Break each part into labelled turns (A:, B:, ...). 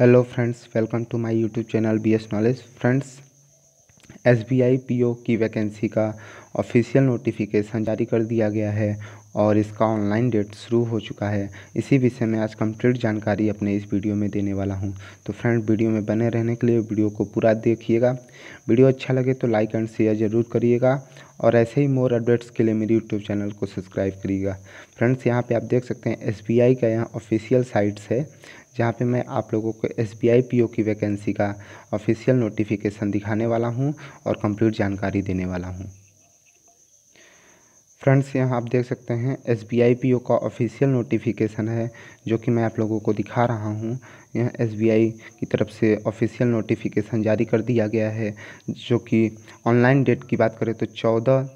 A: hello friends welcome to my YouTube channel B S knowledge friends S B I P O की vacancy का official notification जारी कर दिया गया है और इसका ऑनलाइन डेट शुरू हो चुका है इसी विषय में आज कंप्लीट जानकारी अपने इस वीडियो में देने वाला हूं तो फ्रेंड वीडियो में बने रहने के लिए वीडियो को पूरा देखिएगा वीडियो अच्छा लगे तो लाइक एंड शेयर ज़रूर करिएगा और ऐसे ही मोर अपडेट्स के लिए मेरे यूट्यूब चैनल को सब्सक्राइब करिएगा फ्रेंड्स यहाँ पर आप देख सकते हैं एस का यहाँ ऑफिशियल साइट्स है जहाँ पे मैं आप लोगों को S B I P O की वैकेंसी का ऑफिशियल नोटिफिकेशन दिखाने वाला हूँ और कंप्लीट जानकारी देने वाला हूँ फ्रेंड्स यहाँ आप देख सकते हैं S B I P O का ऑफिशियल नोटिफिकेशन है जो कि मैं आप लोगों को दिखा रहा हूँ यह एस बी आई की तरफ से ऑफिशियल नोटिफिकेशन जारी कर दिया गया है जो कि ऑनलाइन डेट की बात करें तो चौदह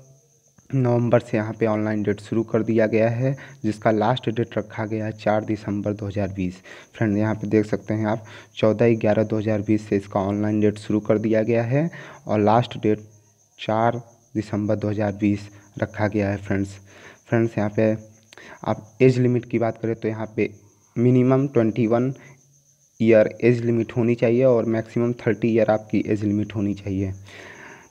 A: नवंबर से यहाँ पे ऑनलाइन डेट शुरू कर दिया गया है जिसका लास्ट डेट रखा गया है चार दिसंबर 2020 फ्रेंड यहाँ पे देख सकते हैं आप चौदह ग्यारह 2020 से इसका ऑनलाइन डेट शुरू कर दिया गया है और लास्ट डेट चार दिसंबर 2020 रखा गया है फ्रेंड्स फ्रेंड्स यहाँ पे आप एज लिमिट की बात करें तो यहाँ पर minimum twenty one year age limit होनी चाहिए और मैक्सिमम थर्टी ईयर आपकी एज लिमिट होनी चाहिए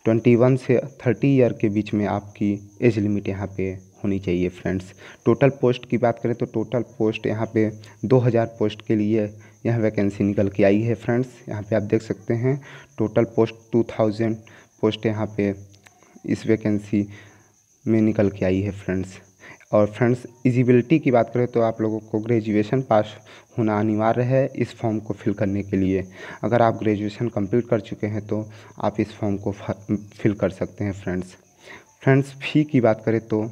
A: ट्वेंटी वन से थर्टी ईयर के बीच में आपकी एज लिमिट यहाँ पे होनी चाहिए फ्रेंड्स टोटल पोस्ट की बात करें तो टोटल पोस्ट यहाँ पे 2000 पोस्ट के लिए यह वैकेंसी निकल के आई है फ्रेंड्स यहाँ पे आप देख सकते हैं टोटल पोस्ट 2000 पोस्ट यहाँ पे इस वैकेंसी में निकल के आई है फ्रेंड्स और फ्रेंड्स इजिबिलिटी की बात करें तो आप लोगों को ग्रेजुएशन पास होना अनिवार्य है इस फॉर्म को फिल करने के लिए अगर आप ग्रेजुएशन कंप्लीट कर चुके हैं तो आप इस फॉर्म को फिल कर सकते हैं फ्रेंड्स फ्रेंड्स फ़ी की बात करें तो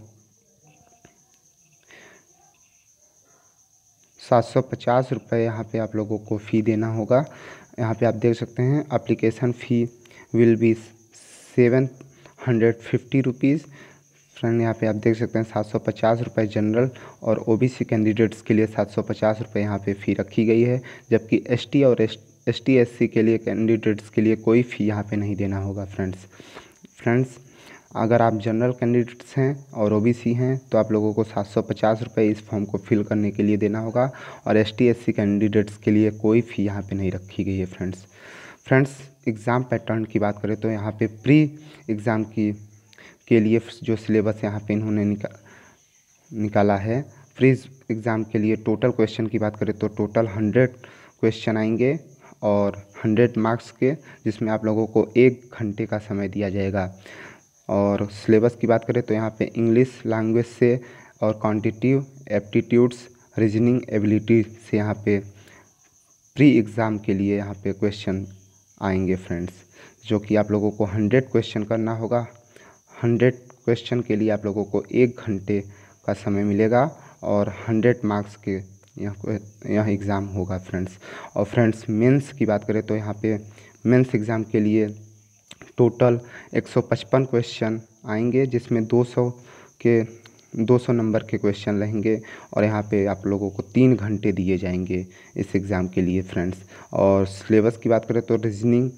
A: सात सौ पचास रुपये यहाँ पर आप लोगों को फ़ी देना होगा यहाँ पे आप देख सकते हैं application fee will be seven hundred fifty rupees friend यहाँ पे आप देख सकते हैं सात सौ पचास रुपये जनरल और ओबीसी कैंडिडेट्स के लिए सात सौ पचास रुपये यहाँ पर फ़ी रखी गई है जबकि एसटी और एस टी एस सी के लिए कैंडिडेट्स के लिए कोई फ़ी यहाँ पे नहीं देना होगा फ्रेंड्स फ्रेंड्स अगर आप जनरल कैंडिडेट्स हैं और ओबीसी हैं तो आप लोगों को सात सौ पचास रुपये इस फॉर्म को फिल करने के लिए देना होगा और S T S C candidates के लिए कोई फ़ी यहाँ पे नहीं रखी गई है फ्रेंड्स फ्रेंड्स एग्ज़ाम पैटर्न की बात करें तो यहाँ पे प्री एग्ज़ाम की के लिए जो सिलेबस यहाँ पे इन्होंने निका निकाला है फ्रीज एग्ज़ाम के लिए टोटल क्वेश्चन की बात करें तो टोटल हंड्रेड क्वेश्चन आएंगे और हंड्रेड मार्क्स के जिसमें आप लोगों को एक घंटे का समय दिया जाएगा और सिलेबस की बात करें तो यहाँ पे इंग्लिश लैंग्वेज से और क्वान्टिटिव एप्टीट्यूड्स रीजनिंग एबिलिटी से यहाँ पे प्री एग्ज़ाम के लिए यहाँ पे क्वेश्चन आएंगे फ्रेंड्स जो कि आप लोगों को हंड्रेड क्वेश्चन करना होगा हंड्रेड क्वेश्चन के लिए आप लोगों को एक घंटे का समय मिलेगा और हंड्रेड मार्क्स के यह यह एग्ज़ाम होगा फ्रेंड्स और फ्रेंड्स मेंस की बात करें तो यहाँ पे मेंस एग्ज़ाम के लिए टोटल 155 क्वेश्चन आएंगे जिसमें 200 के 200 नंबर के क्वेश्चन रहेंगे और यहाँ पे आप लोगों को तीन घंटे दिए जाएंगे इस एग्ज़ाम के लिए फ्रेंड्स और सिलेबस की बात करें तो reasoning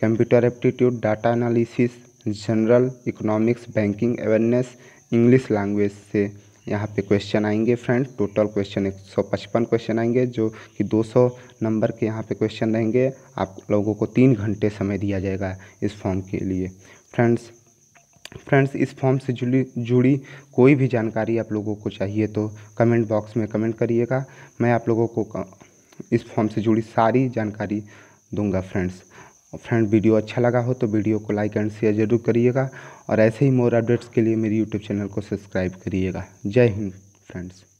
A: computer aptitude data analysis general economics banking awareness English language से यहाँ पे क्वेश्चन आएंगे फ्रेंड टोटल क्वेश्चन एक सौ पचपन क्वेश्चन आएंगे जो कि दो सौ नंबर के यहाँ पे क्वेश्चन रहेंगे आप लोगों को तीन घंटे समय दिया जाएगा इस फॉर्म के लिए फ्रेंड्स फ्रेंड्स इस फॉर्म से जुड़ी जुड़ी कोई भी जानकारी आप लोगों को चाहिए तो कमेंट बॉक्स में कमेंट करिएगा मैं आप लोगों को इस फॉर्म से जुड़ी सारी जानकारी दूंगा फ्रेंड्स और फ्रेंड वीडियो अच्छा लगा हो तो वीडियो को लाइक एंड शेयर ज़रूर करिएगा और ऐसे ही मोर अपडेट्स के लिए मेरे यूट्यूब चैनल को सब्सक्राइब करिएगा जय हिंद फ्रेंड्स